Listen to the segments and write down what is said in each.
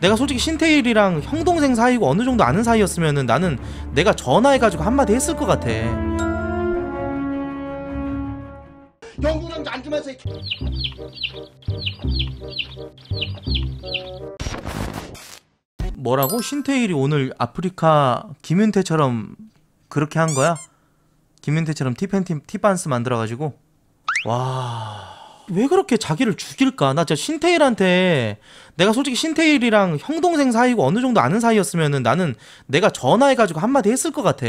내가 솔직히 신태일이랑 형동생 사이고 어느 정도 아는 사이였으면 은 나는 내가 전화해가지고 한마디 했을 것 같아 영구랑 앉으면서 뭐라고? 신태일이 오늘 아프리카 김윤태처럼 그렇게 한 거야? 김윤태처럼 티팬티 티반스 만들어가지고 와... 왜 그렇게 자기를 죽일까? 나 진짜 신태일한테 내가 솔직히 신태일이랑 형동생 사이고 어느 정도 아는 사이였으면 나는 내가 전화해가지고 한마디 했을 것 같아.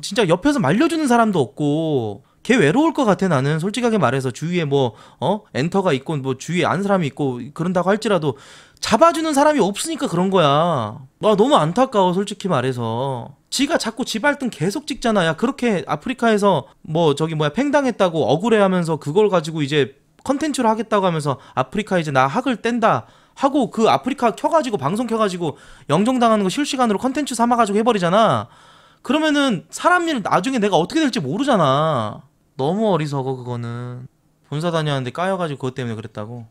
진짜 옆에서 말려주는 사람도 없고 걔 외로울 것 같아 나는 솔직하게 말해서 주위에 뭐 어? 엔터가 있고 뭐 주위에 아는 사람이 있고 그런다고 할지라도 잡아주는 사람이 없으니까 그런 거야. 나 너무 안타까워 솔직히 말해서. 지가 자꾸 지발등 계속 찍잖아. 야 그렇게 아프리카에서 뭐 저기 뭐야 팽당했다고 억울해하면서 그걸 가지고 이제 컨텐츠로 하겠다고 하면서 아프리카 이제 나 학을 뗀다 하고 그 아프리카 켜가지고 방송 켜가지고 영종당하는거 실시간으로 컨텐츠 삼아가지고 해버리잖아. 그러면은 사람 일 나중에 내가 어떻게 될지 모르잖아. 너무 어리석어 그거는. 본사 다녀왔는데 까여가지고 그것 때문에 그랬다고.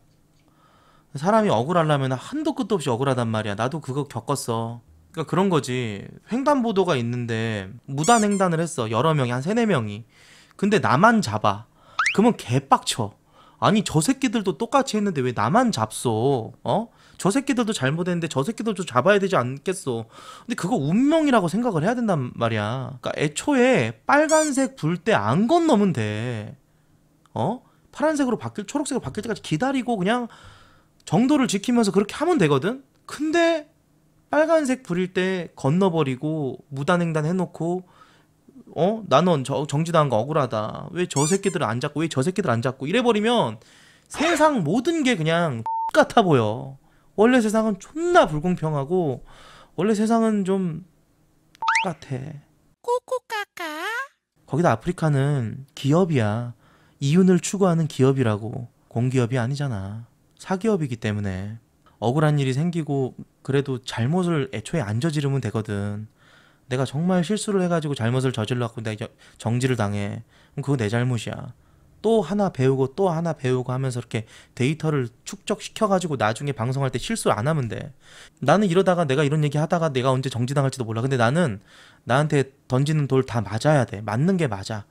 사람이 억울하려면 한도 끝도 없이 억울하단 말이야. 나도 그거 겪었어. 그러니까 그런 거지. 횡단보도가 있는데 무단 횡단을 했어. 여러 명이 한 세 네 명이. 근데 나만 잡아. 그러면 개빡쳐. 아니 저 새끼들도 똑같이 했는데 왜 나만 잡소? 어? 저 새끼들도 잘못했는데 저 새끼들도 잡아야 되지 않겠어. 근데 그거 운명이라고 생각을 해야 된단 말이야. 그러니까 애초에 빨간색 불 때 안 건너면 돼. 어? 파란색으로 바뀔 초록색으로 바뀔 때까지 기다리고 그냥 정도를 지키면서 그렇게 하면 되거든. 근데 빨간색 불일 때 건너버리고 무단횡단 해놓고 어? 나는 저, 정지당한 거 억울하다. 왜 저 새끼들 안 잡고, 왜 저 새끼들 안 잡고. 이래버리면 세상 모든 게 그냥 똑같아 보여. 원래 세상은 존나 불공평하고, 원래 세상은 좀 똑같아. 꼬꼬까까? 거기다 아프리카는 기업이야. 이윤을 추구하는 기업이라고. 공기업이 아니잖아. 사기업이기 때문에. 억울한 일이 생기고, 그래도 잘못을 애초에 안 저지르면 되거든. 내가 정말 실수를 해가지고 잘못을 저질렀고 내가 정지를 당해. 그럼 그거 내 잘못이야. 또 하나 배우고 또 하나 배우고 하면서 이렇게 데이터를 축적시켜가지고 나중에 방송할 때 실수 안 하면 돼. 나는 이러다가 내가 이런 얘기 하다가 내가 언제 정지당할지도 몰라. 근데 나는 나한테 던지는 돌 다 맞아야 돼. 맞는 게 맞아.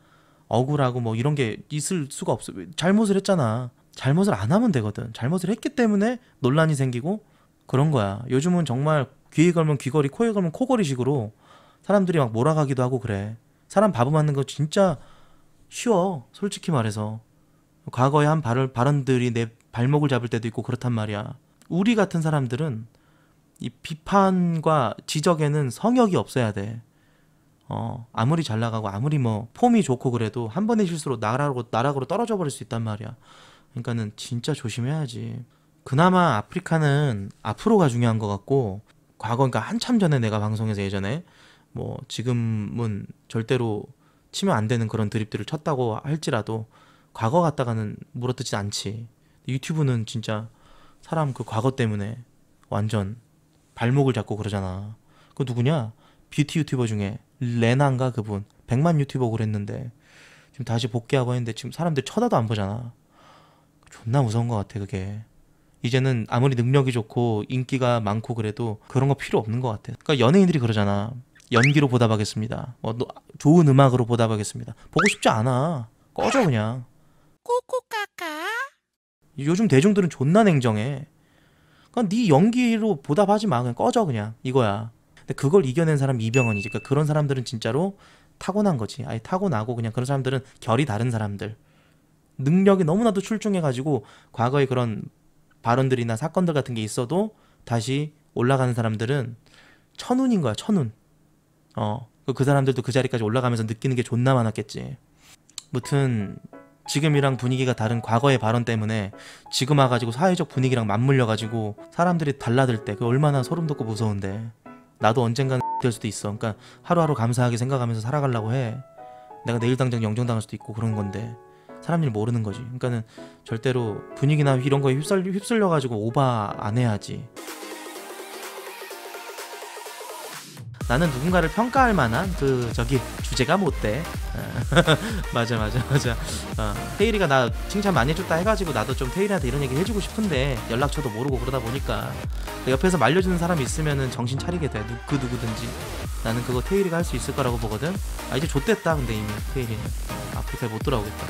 억울하고 뭐 이런 게 있을 수가 없어. 잘못을 했잖아. 잘못을 안 하면 되거든. 잘못을 했기 때문에 논란이 생기고 그런 거야. 요즘은 정말 귀에 걸면 귀걸이, 코에 걸면 코걸이 식으로 사람들이 막 몰아가기도 하고 그래. 사람 바보 맞는 거 진짜 쉬워. 솔직히 말해서. 과거에 한 발을, 발언들이 내 발목을 잡을 때도 있고 그렇단 말이야. 우리 같은 사람들은 이 비판과 지적에는 성역이 없어야 돼. 어, 아무리 잘 나가고 아무리 뭐 폼이 좋고 그래도 한 번의 실수로 나락으로, 나락으로 떨어져 버릴 수 있단 말이야. 그러니까는 진짜 조심해야지. 그나마 아프리카는 앞으로가 중요한 것 같고 과거 그러니까 한참 전에 내가 방송에서 예전에 뭐 지금은 절대로 치면 안 되는 그런 드립들을 쳤다고 할지라도 과거 갔다가는 물어뜯지 않지. 유튜브는 진짜 사람 그 과거 때문에 완전 발목을 잡고 그러잖아. 그 누구냐? 뷰티 유튜버 중에 레나인가 그분 100만 유튜버 그랬는데 지금 다시 복귀하고 했는데 지금 사람들 쳐다도 안 보잖아. 존나 무서운 것 같아 그게. 이제는 아무리 능력이 좋고 인기가 많고 그래도 그런 거 필요 없는 것 같아. 그러니까 연예인들이 그러잖아. 연기로 보답하겠습니다. 뭐, 좋은 음악으로 보답하겠습니다. 보고 싶지 않아. 꺼져 그냥. 코코카카. 요즘 대중들은 존나 냉정해. 그니까네 연기로 보답하지 마. 그냥 꺼져 그냥. 이거야. 근데 그걸 이겨낸 사람이 이병헌이지. 그러니까 그런 사람들은 진짜로 타고난 거지. 아예 타고나고 그냥 그런 사람들은 결이 다른 사람들. 능력이 너무나도 출중해가지고 과거에 그런 발언들이나 사건들 같은 게 있어도 다시 올라가는 사람들은 천운인 거야, 천운. 어, 그, 그 사람들도 그 자리까지 올라가면서 느끼는 게 존나 많았겠지. 무튼 지금이랑 분위기가 다른 과거의 발언 때문에 지금 와가지고 사회적 분위기랑 맞물려가지고 사람들이 달라들 때그 얼마나 소름 돋고 무서운데 나도 언젠간 될 수도 있어 그러니까 하루하루 감사하게 생각하면서 살아가려고 해 내가 내일 당장 영정당할 수도 있고 그런 건데 사람들이 모르는 거지 그러니까는 절대로 분위기나 이런 거에 휩쓸, 휩쓸려가지고 오바 안 해야지 나는 누군가를 평가할 만한 그 저기 주제가 못돼 뭐 맞아 맞아 맞아 어, 태일이가 나 칭찬 많이 해줬다 해가지고 나도 좀테일이한테 이런 얘기 해주고 싶은데 연락처도 모르고 그러다 보니까 그 옆에서 말려주는 사람이 있으면은 정신 차리게 돼그 누구든지 나는 그거 테일이가할 수 있을 거라고 보거든 아 이제 좆됐다 근데 이미 테일이는 어, 아프리못 돌아오겠다